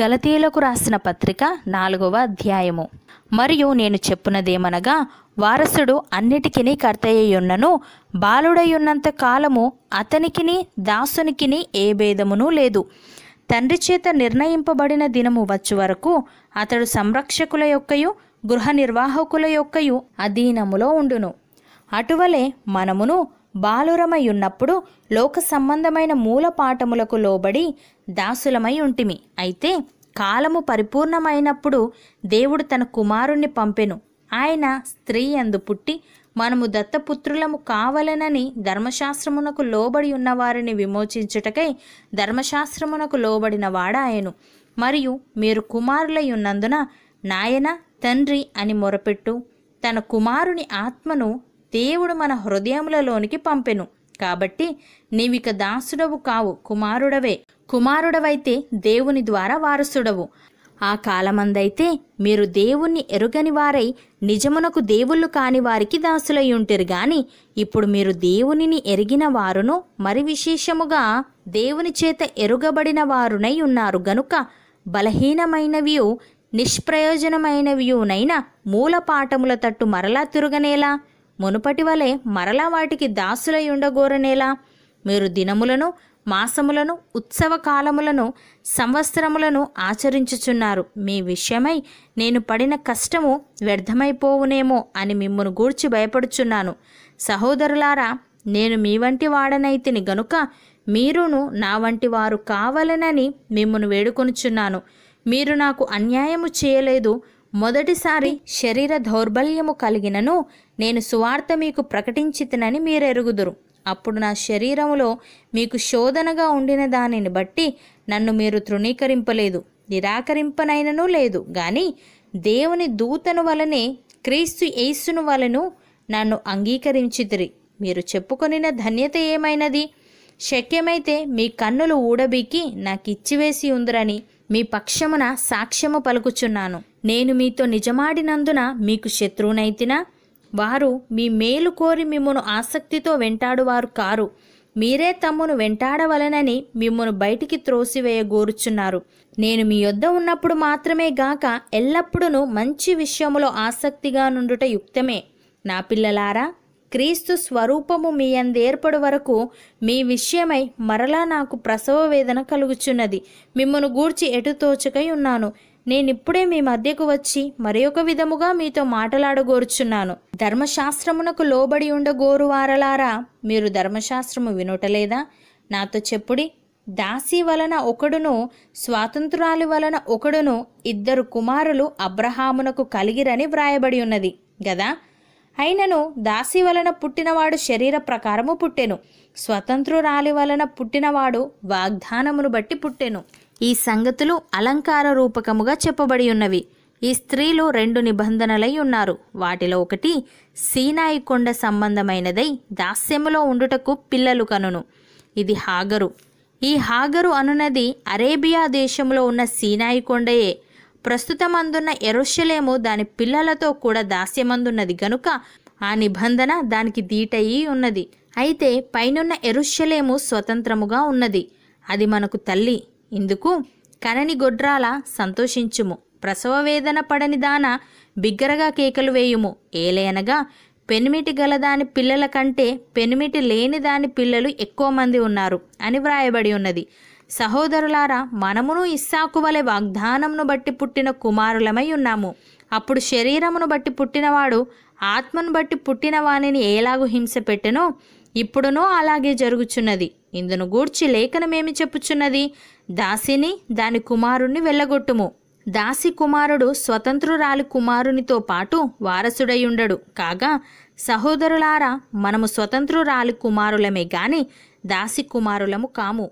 గలతీలకు రాసిన పత్రిక నాలుగవ అధ్యాయము మరియు నేను చెప్పునదేమనగా వారసుడు అన్నిటికీ కర్తయ్యున్నను బాలుడయ్యున్నంత కాలము అతనికిని దాసునికిని ఏ భేదమునూ లేదు తండ్రి చేత నిర్ణయింపబడిన దినము వచ్చు వరకు అతడు సంరక్షకుల యొక్కయు గృహ నిర్వాహకుల యొక్కయు అధీనములో ఉండును అటువలే మనమును ఉన్నప్పుడు లోక సంబంధమైన మూల పాఠములకు లోబడి దాసులమై ఉంటిమి అయితే కాలము పరిపూర్ణమైనప్పుడు దేవుడు తన కుమారుణ్ణి పంపెను ఆయన స్త్రీ అందు పుట్టి మనము దత్తపుత్రులము కావలనని ధర్మశాస్త్రమునకు లోబడి ఉన్నవారిని విమోచించుటకై ధర్మశాస్త్రమునకు లోబడిన వాడాయను మరియు మీరు కుమారులై ఉన్నందున నాయన తండ్రి అని మొరపెట్టు తన కుమారుని ఆత్మను దేవుడు మన హృదయములలోనికి పంపెను కాబట్టి నీవిక దాసుడవు కావు కుమారుడవే కుమారుడవైతే దేవుని ద్వారా వారసుడవు ఆ కాలమందైతే మీరు దేవుణ్ణి ఎరుగని వారై నిజమునకు దేవుళ్ళు కాని వారికి దాసులై ఉంటారు గాని ఇప్పుడు మీరు దేవునిని ఎరిగిన వారును మరి విశేషముగా దేవుని చేత ఎరుగబడిన వారునై ఉన్నారు గనుక బలహీనమైనవి నిష్ప్రయోజనమైనవియునైన మూల పాఠముల తట్టు మరలా తిరగనేలా మునుపటి వలె మరలా వాటికి దాసులై ఉండగోరనేలా మీరు దినములను మాసములను ఉత్సవ కాలములను సంవత్సరములను ఆచరించుచున్నారు మీ విషయమై నేను పడిన కష్టము వ్యర్థమైపోవునేమో అని మిమ్మను గూర్చి భయపడుచున్నాను సహోదరులారా నేను మీ వంటి వాడనైతిని గనుక మీరును నా వంటి వారు కావాలనని మిమ్మను వేడుకొనుచున్నాను మీరు నాకు అన్యాయము చేయలేదు మొదటిసారి శరీర దౌర్బల్యము కలిగినను నేను సువార్త మీకు ప్రకటించితనని మీరెరుగుదురు అప్పుడు నా శరీరములో మీకు శోధనగా ఉండిన దానిని బట్టి నన్ను మీరు తృణీకరింపలేదు నిరాకరింపనైనను లేదు కానీ దేవుని దూతను వలనే క్రీస్తు యేసును వలను నన్ను అంగీకరించితిరి మీరు చెప్పుకొనిన ధన్యత ఏమైనది శక్యమైతే మీ కన్నులు ఊడబీకి నాకు ఇచ్చివేసి ఉందరని మీ పక్షమున సాక్ష్యము పలుకుచున్నాను నేను మీతో నిజమాడినందున మీకు శత్రువునైతినా వారు మీ మేలు కోరి మిమ్మను ఆసక్తితో వెంటాడువారు కారు మీరే తమ్మును వెంటాడవలనని మిమ్మను బయటికి త్రోసివేయగోరుచున్నారు నేను మీ యొద్ద ఉన్నప్పుడు మాత్రమే గాక ఎల్లప్పుడూ మంచి విషయములో ఆసక్తిగా నుండుట యుక్తమే నా పిల్లలారా క్రీస్తు స్వరూపము మీ అందేర్పడు వరకు మీ విషయమై మరలా నాకు ప్రసవ వేదన కలుగుచున్నది మిమ్మను గూర్చి తోచకై ఉన్నాను నేనిప్పుడే మీ మధ్యకు వచ్చి మరొక విధముగా మీతో మాటలాడగోరుచున్నాను ధర్మశాస్త్రమునకు లోబడి ఉండగోరువారలారా మీరు ధర్మశాస్త్రము వినుటలేదా నాతో చెప్పుడి దాసి వలన ఒకడును స్వాతంత్రాలి వలన ఒకడును ఇద్దరు కుమారులు అబ్రహామునకు కలిగిరని వ్రాయబడి ఉన్నది గదా అయినను దాసి వలన పుట్టినవాడు శరీర ప్రకారము పుట్టెను స్వతంత్రురాలి వలన పుట్టినవాడు వాగ్దానమును బట్టి పుట్టెను ఈ సంగతులు అలంకార రూపకముగా చెప్పబడి ఉన్నవి ఈ స్త్రీలు రెండు నిబంధనలై ఉన్నారు వాటిలో ఒకటి సీనాయి కొండ సంబంధమైనదై దాస్యములో ఉండుటకు పిల్లలు కనును ఇది హాగరు ఈ హాగరు అనునది అరేబియా దేశంలో ఉన్న సీనాయి కొండయే ప్రస్తుతమందున్న ఎరుషలేము దాని పిల్లలతో కూడా దాస్యమందున్నది గనుక ఆ నిబంధన దానికి దీటయి ఉన్నది అయితే పైనున్న ఎరుషలేము స్వతంత్రముగా ఉన్నది అది మనకు తల్లి ఇందుకు కనని గొడ్రాల సంతోషించుము ప్రసవ వేదన పడని దాన బిగ్గరగా కేకలు వేయుము ఏలయనగా పెనిమిటి గలదాని పిల్లల కంటే పెనిమిటి లేని దాని పిల్లలు ఎక్కువ మంది ఉన్నారు అని వ్రాయబడి ఉన్నది సహోదరులారా మనమును ఇస్సాకు వలె వాగ్దానమును బట్టి పుట్టిన కుమారులమై ఉన్నాము అప్పుడు శరీరమును బట్టి పుట్టినవాడు ఆత్మను బట్టి పుట్టిన వాణిని ఎలాగూ హింస పెట్టెనో ఇప్పుడునో అలాగే జరుగుచున్నది ఇందును గూర్చి లేఖనమేమి చెప్పుచున్నది దాసిని దాని కుమారుణ్ణి వెళ్ళగొట్టుము దాసి కుమారుడు స్వతంత్రురాలి కుమారునితో పాటు వారసుడయుండడు కాగా సహోదరులారా మనము స్వతంత్రురాలి కుమారులమే గాని దాసి కుమారులము కాము